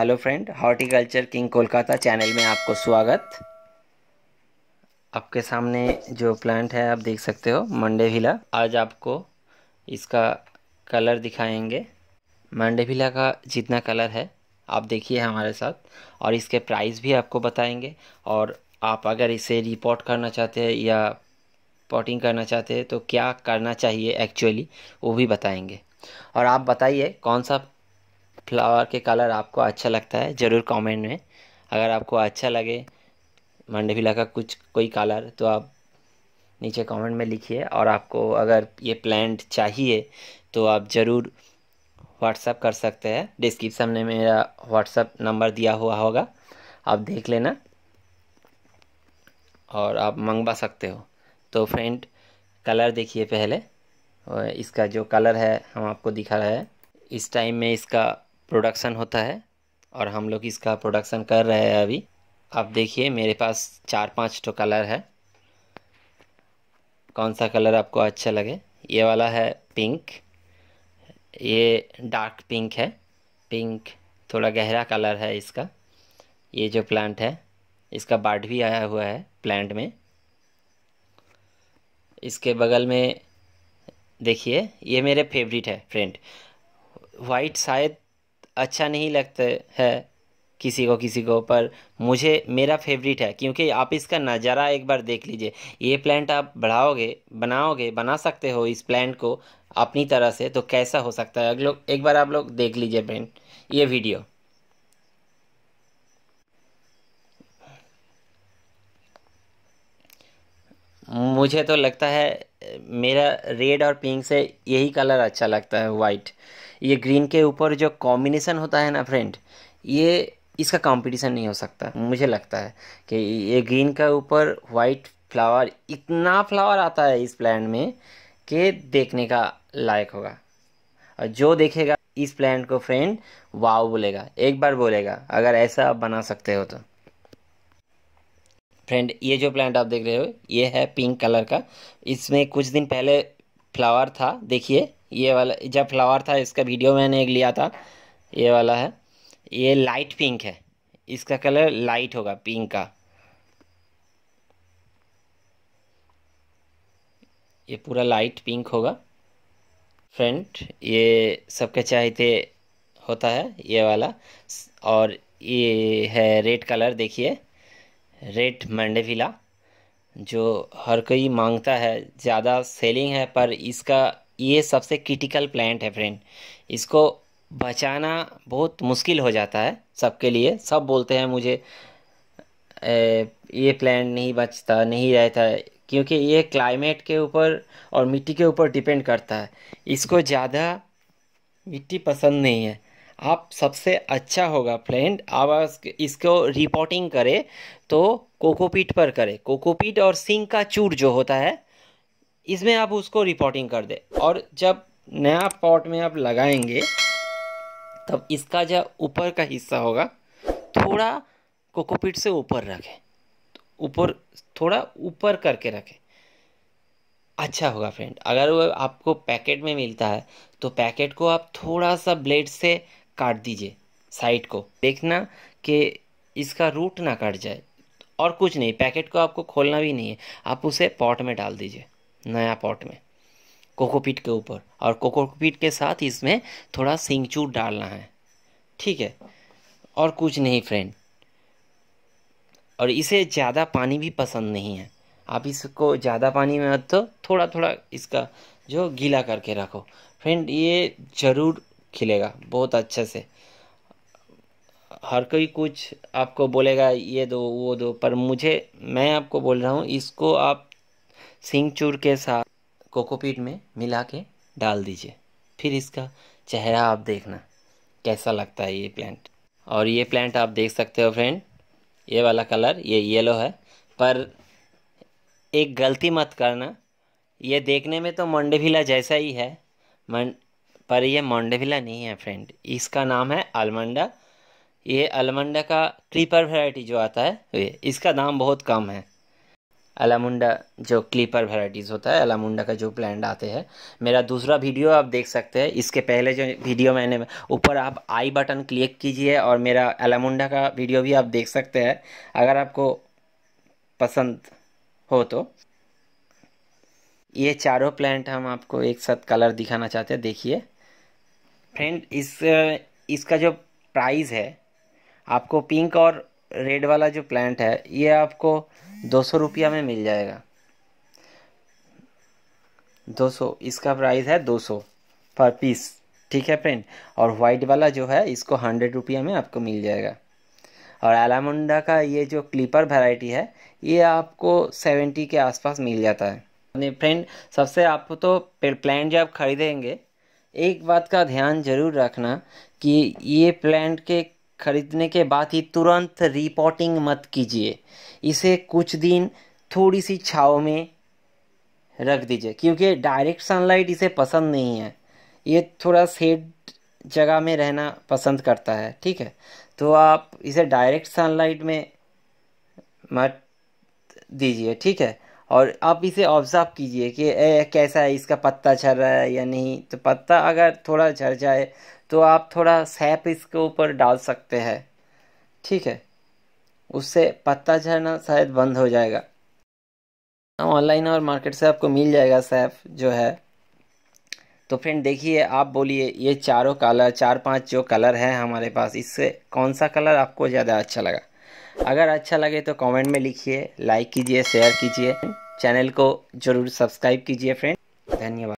hello friend horticulture king Kolkata channel में आपको स्वागत आपके सामने जो प्लांट है आप देख सकते हो मंडे भीला आज आपको इसका कलर दिखाएंगे मंडे भीला का जितना कलर है आप देखिए हमारे साथ और इसके प्राइस भी आपको बताएंगे और आप अगर इसे रिपोर्ट करना चाहते हैं या पॉटिंग करना चाहते हैं तो क्या करना चाहिए एक्चुअली वो भी बताएंगे और आप बताइए कौन सा फ्लावर के कलर आपको अच्छा लगता है ज़रूर कमेंट में अगर आपको अच्छा लगे मंडविला का कुछ कोई कलर तो आप नीचे कमेंट में लिखिए और आपको अगर ये प्लांट चाहिए तो आप ज़रूर व्हाट्सअप कर सकते हैं डिस्क्रिप्शन में मेरा व्हाट्सअप नंबर दिया हुआ होगा आप देख लेना और आप मंगवा सकते हो तो फ्रेंड कलर देखिए पहले और इसका जो कलर है हम आपको दिखा रहे हैं इस टाइम में इसका प्रोडक्शन होता है और हम लोग इसका प्रोडक्शन कर रहे हैं अभी आप देखिए मेरे पास चार पाँच तो कलर है कौन सा कलर आपको अच्छा लगे ये वाला है पिंक ये डार्क पिंक है पिंक थोड़ा गहरा कलर है इसका ये जो प्लांट है इसका बाढ़ भी आया हुआ है प्लांट में इसके बगल में देखिए ये मेरे फेवरेट है फ्रेंड वाइट शायद अच्छा नहीं लगता है किसी को किसी को पर मुझे मेरा फेवरेट है क्योंकि आप इसका नज़ारा एक बार देख लीजिए ये प्लांट आप बढ़ाओगे बनाओगे बना सकते हो इस प्लांट को अपनी तरह से तो कैसा हो सकता है अगलो एक बार आप लोग देख लीजिए फ्रेंड ये वीडियो मुझे तो लगता है मेरा रेड और पिंक से यही कलर अच्छा लगता है वाइट ये ग्रीन के ऊपर जो कॉम्बिनेसन होता है ना फ्रेंड ये इसका कंपटीशन नहीं हो सकता मुझे लगता है कि ये ग्रीन का ऊपर वाइट फ्लावर इतना फ्लावर आता है इस प्लान में कि देखने का लायक होगा और जो देखेगा इस प्लांट को फ्रेंड वाव बोलेगा एक बार बोलेगा अगर ऐसा आप बना सकते हो तो फ्रेंड ये जो प्लांट आप देख रहे हो ये है पिंक कलर का इसमें कुछ दिन पहले फ्लावर था देखिए ये वाला जब फ्लावर था इसका वीडियो मैंने एक लिया था ये वाला है ये लाइट पिंक है इसका कलर लाइट होगा पिंक का ये पूरा लाइट पिंक होगा फ्रंट ये सबके चाहते होता है ये वाला और ये है रेड कलर देखिए रेड मंडेविला जो हर कोई मांगता है ज़्यादा सेलिंग है पर इसका ये सबसे क्रिटिकल प्लांट है फ्रेंड इसको बचाना बहुत मुश्किल हो जाता है सबके लिए सब बोलते हैं मुझे ए, ये प्लांट नहीं बचता नहीं रहता क्योंकि ये क्लाइमेट के ऊपर और मिट्टी के ऊपर डिपेंड करता है इसको ज़्यादा मिट्टी पसंद नहीं है आप सबसे अच्छा होगा फ्रेंड आप इसको रिपोर्टिंग करें तो कोकोपीट पर करें कोकोपीट और सिंह का चूर जो होता है इसमें आप उसको रिपोर्टिंग कर दे और जब नया पॉट में आप लगाएंगे तब इसका जो ऊपर का हिस्सा होगा थोड़ा कोकोपीट से ऊपर रखें ऊपर थोड़ा ऊपर करके रखें अच्छा होगा फ्रेंड अगर वो आपको पैकेट में मिलता है तो पैकेट को आप थोड़ा सा ब्लेड से काट दीजिए साइड को देखना कि इसका रूट ना कट जाए और कुछ नहीं पैकेट को आपको खोलना भी नहीं है आप उसे पॉट में डाल दीजिए नया पॉट में कोकोपीट के ऊपर और कोकोपीट के साथ इसमें थोड़ा सिंगचूर डालना है ठीक है और कुछ नहीं फ्रेंड और इसे ज़्यादा पानी भी पसंद नहीं है आप इसको ज़्यादा पानी में तो थोड़ा थोड़ा इसका जो गीला करके रखो फ्रेंड ये ज़रूर खिलेगा बहुत अच्छे से हर कोई कुछ आपको बोलेगा ये दो वो दो पर मुझे मैं आपको बोल रहा हूँ इसको आप सिंगचूर के साथ कोकोपीट में मिला के डाल दीजिए फिर इसका चेहरा आप देखना कैसा लगता है ये प्लांट और ये प्लांट आप देख सकते हो फ्रेंड ये वाला कलर ये येलो है पर एक गलती मत करना ये देखने में तो मंडेविला जैसा ही है मन पर ये मंडेविला नहीं है फ्रेंड इसका नाम है अलमंडा ये अलमंडा का क्रीपर वैरायटी जो आता है इसका दाम बहुत कम है अलामुंडा जो क्लीपर वेराइटीज़ होता है अलामुंडा का जो प्लांट आते हैं मेरा दूसरा वीडियो आप देख सकते हैं इसके पहले जो वीडियो मैंने ऊपर आप आई बटन क्लिक कीजिए और मेरा अलामुंडा का वीडियो भी आप देख सकते हैं अगर आपको पसंद हो तो ये चारों प्लांट हम आपको एक साथ कलर दिखाना चाहते हैं देखिए फ्रेंड इस इसका जो प्राइस है आपको पिंक और रेड वाला जो प्लांट है ये आपको दो सौ रुपया में मिल जाएगा दो सौ इसका प्राइस है दो सौ पर पीस ठीक है फ्रेंड और वाइट वाला जो है इसको हंड्रेड रुपया में आपको मिल जाएगा और एलामुंडा का ये जो क्लीपर वैरायटी है ये आपको सेवेंटी के आसपास मिल जाता है अपने फ्रेंड सबसे तो आप तो प्लान जब खरीदेंगे एक बात का ध्यान जरूर रखना कि ये प्लांट के खरीदने के बाद ही तुरंत रिपोर्टिंग मत कीजिए इसे कुछ दिन थोड़ी सी छाव में रख दीजिए क्योंकि डायरेक्ट सनलाइट इसे पसंद नहीं है ये थोड़ा सेड जगह में रहना पसंद करता है ठीक है तो आप इसे डायरेक्ट सनलाइट में मत दीजिए ठीक है और आप इसे ऑब्ज़र्व कीजिए कि ए, कैसा है इसका पत्ता झड़ रहा है या नहीं तो पत्ता अगर थोड़ा झर जाए तो आप थोड़ा सैप इसके ऊपर डाल सकते हैं ठीक है उससे पत्ता झड़ना शायद बंद हो जाएगा ऑनलाइन और मार्केट से आपको मिल जाएगा सैप जो है तो फ्रेंड देखिए आप बोलिए ये चारों कलर चार पांच जो कलर है हमारे पास इससे कौन सा कलर आपको ज़्यादा अच्छा लगा अगर अच्छा लगे तो कमेंट में लिखिए लाइक कीजिए शेयर कीजिए चैनल को ज़रूर सब्सक्राइब कीजिए फ्रेंड धन्यवाद